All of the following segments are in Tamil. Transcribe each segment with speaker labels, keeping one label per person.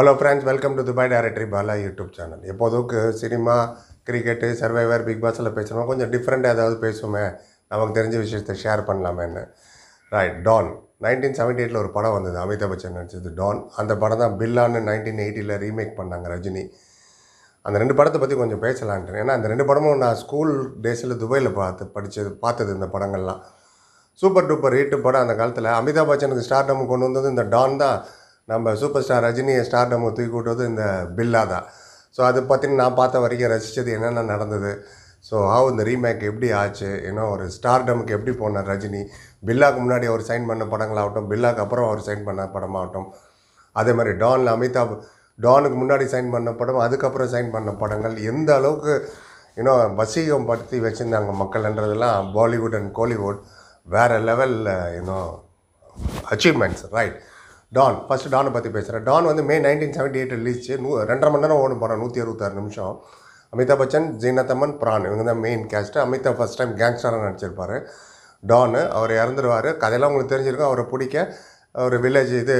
Speaker 1: hello friends welcome to Dubai directory Bala YouTube channel எப்போதுக்கு சினிமா கிரிக்கெட்டு சர்வைவர் பிக் பாஸில் பேசணும் கொஞ்சம் டிஃப்ரெண்ட்டாக ஏதாவது பேசுவோமே நமக்கு தெரிஞ்ச விஷயத்தை ஷேர் பண்ணலாமேன்னு ரைட் டான் நைன்டீன் செவன்டி எயிட்டில் ஒரு படம் வந்தது அமிதாப் பச்சன் நடிச்சது டான் அந்த படம் தான் பில்லான்னு நைன்டீன் எயிட்டியில் ரீமேக் பண்ணாங்க ரஜினி அந்த ரெண்டு படத்தை பற்றி கொஞ்சம் பேசலான்ட்டு ஏன்னா அந்த ரெண்டு படமும் நான் ஸ்கூல் டேஸில் துபாயில் பார்த்து படித்தது பார்த்தது இந்த படங்கள்லாம் சூப்பர் டூப்பர் ஹிட்டு படம் அந்த காலத்தில் அமிதாப் பச்சனுக்கு ஸ்டார்டம் கொண்டு வந்தது இந்த டான் தான் நம்ம சூப்பர் ஸ்டார் ரஜினியை ஸ்டார் நம்ம தூக்கி விட்டது இந்த பில்லா தான் ஸோ அதை பற்றி நான் பார்த்த வரைக்கும் ரசித்தது என்னென்ன நடந்தது ஸோ ஹவு இந்த ரீமேக் எப்படி ஆச்சு ஏன்னா ஒரு ஸ்டார் டமுக்கு எப்படி போனார் ரஜினி பில்லாக்கு முன்னாடி அவர் சைன் பண்ண படங்களாகட்டும் பில்லாக்கு அப்புறம் அவர் சைன் பண்ண படமாகட்டும் அதே மாதிரி டானில் அமிதாப் டானுக்கு முன்னாடி சைன் பண்ண படம் அதுக்கப்புறம் சைன் பண்ண படங்கள் எந்த அளவுக்கு இன்னும் வசீகம் படுத்தி வச்சுருந்தாங்க மக்கள்ன்றதெல்லாம் பாலிவுட் அண்ட் கோலிவுட் வேறு லெவலில் இன்னும் அச்சீவ்மெண்ட்ஸ் ரைட் டான் ஃபஸ்ட்டு டானை பற்றி பேசுகிறேன் டான் வந்து May nineteen seventy eight release நூ ரெண்டரை மணி நேரம் ஓடும் போகிறேன் நூற்றி அறுபத்தாறு நிமிஷம் அமிதாப் பச்சன் ஜீனத்தம்மன் பிரான் இவங்க தான் main cast Amitabh first time கேங்ஸ்டராக நடிச்சிருப்பார் டானு அவர் இறந்துருவார் கதையெல்லாம் உங்களுக்கு தெரிஞ்சிருக்கும் அவரை பிடிக்க ஒரு வில்லேஜ் இது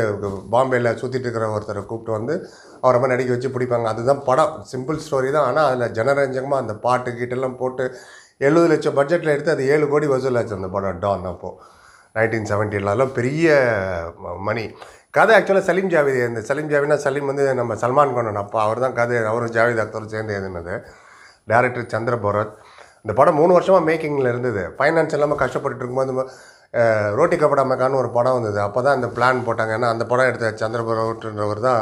Speaker 1: பாம்பேயில் சுற்றிட்டு இருக்கிற ஒருத்தரை கூப்பிட்டு வந்து அவரை மாதிரி நடிக்க வச்சு பிடிப்பாங்க அதுதான் படம் சிம்பிள் ஸ்டோரி தான் ஆனால் அதில் ஜனரஞ்சகமாக அந்த பாட்டு கீட்டெல்லாம் போட்டு எழுபது லட்சம் பட்ஜெட்டில் எடுத்து அது ஏழு கோடி வசூலாச்சு அந்த படம் டான் அப்போது நைன்டீன் செவன்ட்டிலலாம் பெரிய மணி கதை ஆக்சுவலாக சலீம் ஜாவேத் இந்த சலீம் ஜாவேனா சலீம் வந்து நம்ம சல்மான் கானன் அப்போ அவர் தான் கதை அவரும் ஜாவேத் அக்தரும் சேர்ந்து எழுதினது டேரக்டர் சந்திர பரத் இந்த படம் மூணு வருஷமாக மேக்கிங்கில் இருந்தது ஃபைனான்ஸ் இல்லாமல் கஷ்டப்பட்டு இருக்கும்போது ரோட்டி கபடா மக்கான்னு ஒரு படம் வந்தது அப்போ தான் அந்த பிளான் போட்டாங்க ஏன்னா அந்த படம் எடுத்த சந்திரபுரன்றவர் தான்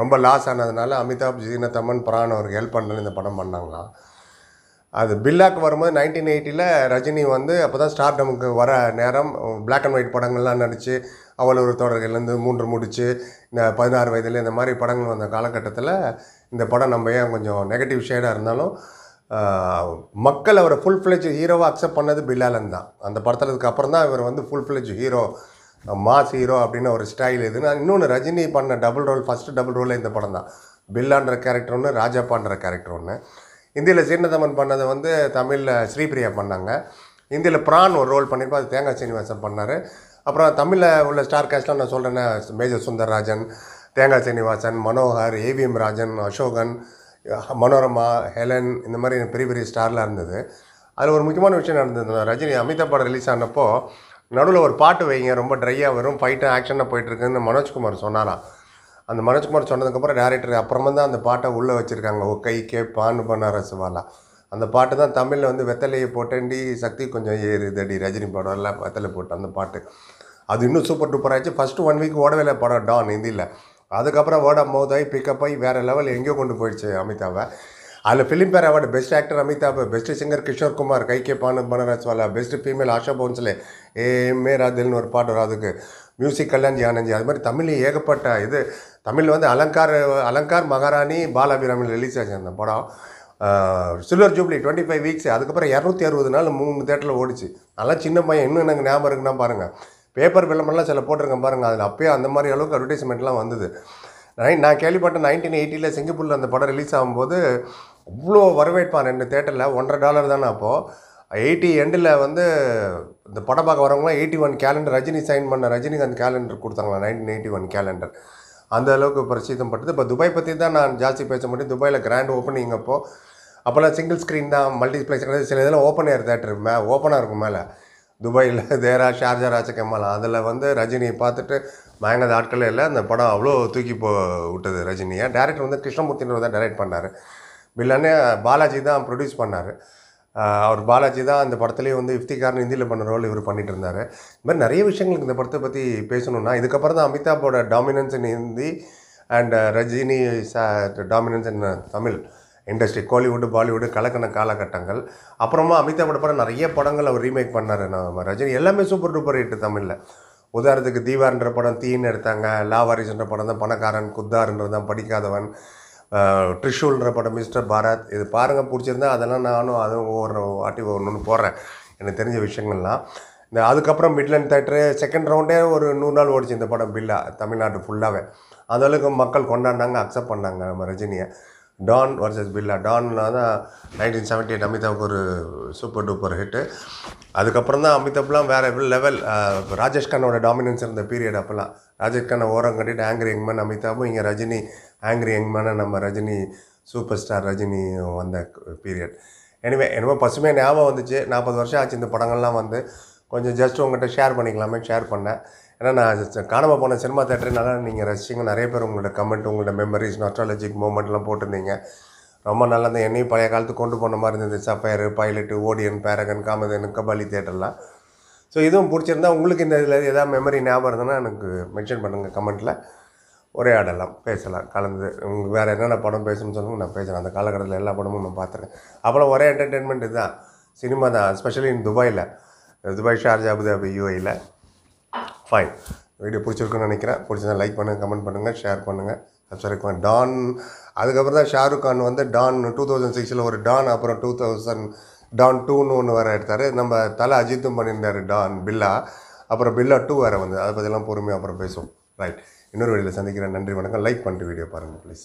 Speaker 1: ரொம்ப லாஸ் ஆனதுனால அமிதாப் ஜீனத்தம்மன் பிரான் அவருக்கு ஹெல்ப் பண்ணலன்னு இந்த படம் பண்ணாங்களாம் அது பில்லாக்கு வரும்போது நைன்டீன் எயிட்டியில் ரஜினி வந்து அப்போ தான் நமக்கு வர நேரம் பிளாக் அண்ட் ஒயிட் படங்கள்லாம் நடித்து அவள் ஒரு தொடர்கள்லேருந்து மூன்று முடிச்சு இந்த பதினாறு வயதில் இந்த மாதிரி படங்கள் வந்த காலகட்டத்தில் இந்த படம் நம்ம ஏன் கொஞ்சம் நெகட்டிவ் ஷேடாக இருந்தாலும் மக்கள் அவரை ஃபுல் ஃப்ளெஜ் ஹீரோவாக அக்செப்ட் பண்ணது பில்லாலன் தான் அந்த படத்துலதுக்கு அப்புறம் தான் இவர் வந்து full fledge hero mass hero அப்படின்னு ஒரு ஸ்டைல் இதுன்னா இன்னொன்று ரஜினி பண்ண டபுள் ரோல் ஃபஸ்ட்டு டபுள் ரோலில் இந்த படம் தான் பில்லான்ற கேரக்டர் ஒன்று ராஜாப்பான்ற கேரக்டர் ஒன்று இந்தியில் சீனதமன் பண்ணதை வந்து தமிழில் ஸ்ரீபிரியா பண்ணாங்க இந்தியில் பிரான் ஒரு ரோல் பண்ணியிருப்போம் அது தேங்காய் சீனிவாசன் பண்ணார் அப்புறம் தமிழில் உள்ள ஸ்டார் கேஸ்ட்லாம் நான் சொல்கிறேன்னா மேஜர் சுந்தரராஜன் தேங்காய் சீனிவாசன் மனோகர் ஏவிஎம் ராஜன் அசோகன் மனோரமா ஹெலன் இந்த மாதிரி பெரிய பெரிய ஸ்டார்லாம் இருந்தது அதில் ஒரு முக்கியமான விஷயம் நடந்தது ரஜினி அமிதாப் படம் ரிலீஸ் ஆனப்போ நடுவில் ஒரு பாட்டு வைங்க ரொம்ப ட்ரையாக வரும் ஃபைட்டாக ஆக்ஷனாக போயிட்டுருக்குன்னு மனோஜ்குமார் சொன்னாராம் அந்த மனோஜ்குமார் சொன்னதுக்கப்புறம் டேரக்டர் அப்புறமா தான் அந்த பாட்டை உள்ளே வச்சுருக்காங்க ஓ கை கே பானு பண்ண ரசுவாலா அந்த பாட்டு தான் தமிழில் வந்து வெத்தலையை போட்டேண்டி சக்தி கொஞ்சம் ஏறுதடி ரஜினி படம் எல்லாம் வெத்தலை போட்டு அந்த பாட்டு அது இன்னும் சூப்பர் டூப்பர் ஆச்சு ஃபஸ்ட்டு ஒன் வீக் ஓடவே இல்லை படம் டான் ஹிந்தியில் அதுக்கப்புறம் ஓட மோதாய் பிக்கப் ஆகி வேறு லெவல் எங்கேயோ கொண்டு போயிடுச்சு அமிதாவை அதில் Filmfare award best actor Amitabh best singer Kishore Kumar Khaike Paan Banaraswala best female Asha Bhosle ஏ மேரா தில்னு ஒரு பாட்டு வரும் அதுக்கு மியூசிக் கல்யாண் ஜானஞ்சி அது மாதிரி தமிழ்லேயே ஏகப்பட்ட இது தமிழ் வந்து அலங்கார் அலங்கார் மகாராணி பாலாபிராமில் ரிலீஸ் ஆச்சு அந்த படம் silver jubilee twenty five weeks அதுக்கப்புறம் இரநூத்தி அறுபது நாள் மூணு தேட்டரில் ஓடிச்சு நல்லா சின்ன பையன் இன்னும் எனக்கு ஞாபகம் இருக்குன்னா பாருங்கள் பேப்பர் விளம்பரம்லாம் சில போட்டிருக்கேன் பாருங்கள் அதில் அப்போயே அந்த மாதிரி அளவுக்கு அட்வர்டைஸ்மெண்ட்லாம் வந்தது நான் கேள்விப்பட்டேன் நைன்டீன் எயிட்டியில் சிங்கப்பூரில் அந்த படம் ரிலீஸ் ஆகும்போது அவ்வளோ வரவேற்பான் ரெண்டு தேட்டரில் ஒன்றரை டாலர் தானே அப்போது எயிட்டி எண்டில் வந்து இந்த படம் பார்க்க வரவங்களாம் eighty one calendar Rajini sign பண்ண ரஜினிகாந்த் கேலண்டர் கொடுத்தாங்களா நைன்டீன் எயிட்டி ஒன் கேலண்டர் அந்த அளவுக்கு பிரசித்தம் பட்டது இப்போ துபாய் பற்றி தான் நான் ஜாஸ்தி பேச முடியும் துபாயில் கிராண்ட் ஓப்பனிங் அப்போது அப்போல்லாம் சிங்கிள் ஸ்க்ரீன் தான் மல்டிப்ளெக்ஸ் கிடையாது சில இதெல்லாம் ஓப்பன் ஏர் தேட்டர் மே ஓப்பனாக இருக்கும் மேலே துபாயில் தேரா ஷார்ஜா ராஜகமல் அதில் வந்து ரஜினியை பார்த்துட்டு மயங்கத ஆட்களே இல்லை அந்த படம் அவ்வளோ தூக்கி போ விட்டது ரஜினியை டேரக்டர் வந்து கிருஷ்ணமூர்த்தினர் தான் டைரக்ட் பண்ணார் பில்லன்னு பாலாஜி தான் ப்ரொடியூஸ் பண்ணார் அவர் பாலாஜி தான் அந்த படத்துலேயே வந்து இஃப்திகாரன் ஹிந்தியில் பண்ண ரோல் இவர் பண்ணிட்டு இருந்தார் இது மாதிரி நிறைய விஷயங்களுக்கு இந்த படத்தை பற்றி பேசணும்னா இதுக்கப்புறம் தான் அமிதாப்போட dominance in Hindi and Rajini dominance in Tamil industry Kollywood Bollywood கலக்கண காலகட்டங்கள் அப்புறமா அமிதாப்போட படம் நிறைய படங்கள் அவர் ரீமேக் பண்ணார் நம்ம ரஜினி எல்லாமே சூப்பர் டூப்பர் ஹிட் தமிழில் உதாரணத்துக்கு தீவார்ன்ற படம் தீன்னு எடுத்தாங்க லாவாரிஸ்ன்ற படம் தான் பணக்காரன் குத்தாருன்றது தான் படிக்காதவன் ட்ரிஷூல்ன்ற படம் மிஸ்டர் பாரத் இது பாருங்கள் பிடிச்சிருந்தா அதெல்லாம் நானும் அதை ஒவ்வொரு வாட்டி ஒன்று போடுறேன் எனக்கு தெரிஞ்ச விஷயங்கள்லாம் இந்த அதுக்கப்புறம் மிட்லண்ட் தேட்டரு செகண்ட் ரவுண்டே ஒரு நூறு நாள் ஓடிச்சு இந்த படம் பில்லா தமிழ்நாடு ஃபுல்லாகவே அந்தளவுக்கு மக்கள் கொண்டாடினாங்க அக்செப்ட் பண்ணாங்க நம்ம ரஜினியை டான் வர்சஸ் பில்லா டான்ல தான் நைன்டீன் செவன்டி எயிட் அமிதாவுக்கு ஒரு சூப்பர் டூப்பர் ஹிட்டு அதுக்கப்புறம் தான் அமிதாப்லாம் வேறு லெவல் ராஜேஷ் கண்ணோட டாமினன்ஸ் இருந்த பீரியட் அப்போல்லாம் ராஜேஷ் கண்ணை ஓரம் கட்டிட்டு ஆங்கர் யங்மேன் அமிதாபும் இங்கே ரஜினி ஆங்க்ரி யங்மேனாக நம்ம ரஜினி சூப்பர் ஸ்டார் ரஜினி வந்த பீரியட் எனிவே என்னமோ பசுமையாக ஞாபகம் வந்துச்சு நாற்பது வருஷம் ஆச்சு இந்த படங்கள்லாம் வந்து கொஞ்சம் ஜஸ்ட் உங்கள்கிட்ட ஷேர் பண்ணிக்கலாமே ஷேர் பண்ணேன் ஏன்னா நான் காணாமல் போன சினிமா தேட்டர்னால நீங்கள் ரசிச்சிங்க நிறைய பேர் உங்களோட கமெண்ட் உங்களோட மெமரிஸ் நாஸ்ட்ராலஜிக் மூமெண்ட்லாம் போட்டிருந்தீங்க ரொம்ப நல்லா இருந்தது என்னையும் பழைய காலத்துக்கு கொண்டு போன மாதிரி இருந்தது Sapphire Pilot Odeon Paragon Kamadhenu Kapali தேட்டர்லாம் ஸோ இதுவும் பிடிச்சிருந்தா உங்களுக்கு இந்த இதில் எதாவது மெமரி ஞாபகம் இருந்ததுன்னா எனக்கு மென்ஷன் பண்ணுங்கள் கமெண்ட்டில் உரையாடலாம் பேசலாம் கலந்து வேறு என்னென்ன படம் பேசணும்னு சொல்லுங்க நான் பேசுகிறேன் அந்த காலகட்டத்தில் எல்லா படமும் நான் பார்த்துருக்கேன் அப்புறம் ஒரே என்டர்டெயின்மெண்ட் இதுதான் சினிமா தான் ஸ்பெஷலி இன் துபாயில் துபாய் ஷார்ஜா அபுதாபி யூஏயில் ஃபைன் வீடியோ பிடிச்சிருக்குன்னு நினைக்கிறேன் பிடிச்சதான் லைக் பண்ணுங்கள் கமெண்ட் பண்ணுங்கள் ஷேர் பண்ணுங்கள் சப்ஸ்கிரைப் பண்ணுங்கள் டான் அதுக்கப்புறம் தான் ஷாருக் கான் வந்து டான் டூ தௌசண்ட் சிக்ஸில் ஒரு டான் அப்புறம் டூ தௌசண்ட் டான் டூன்னு ஒன்று வேறு எடுத்தார் நம்ம தலை அஜித்தும் பண்ணியிருந்தார் டான் பில்லா அப்புறம் பில்லா டூ வேறு வந்து அதை பற்றிலாம் பொறுமையாக அப்புறம் பேசுவோம் ரைட் இன்னொரு வழியில் சந்திக்கிறேன் நன்றி வணக்கம் லைக் பண்ணிட்டு வீடியோ பாருங்கள் ப்ளீஸ்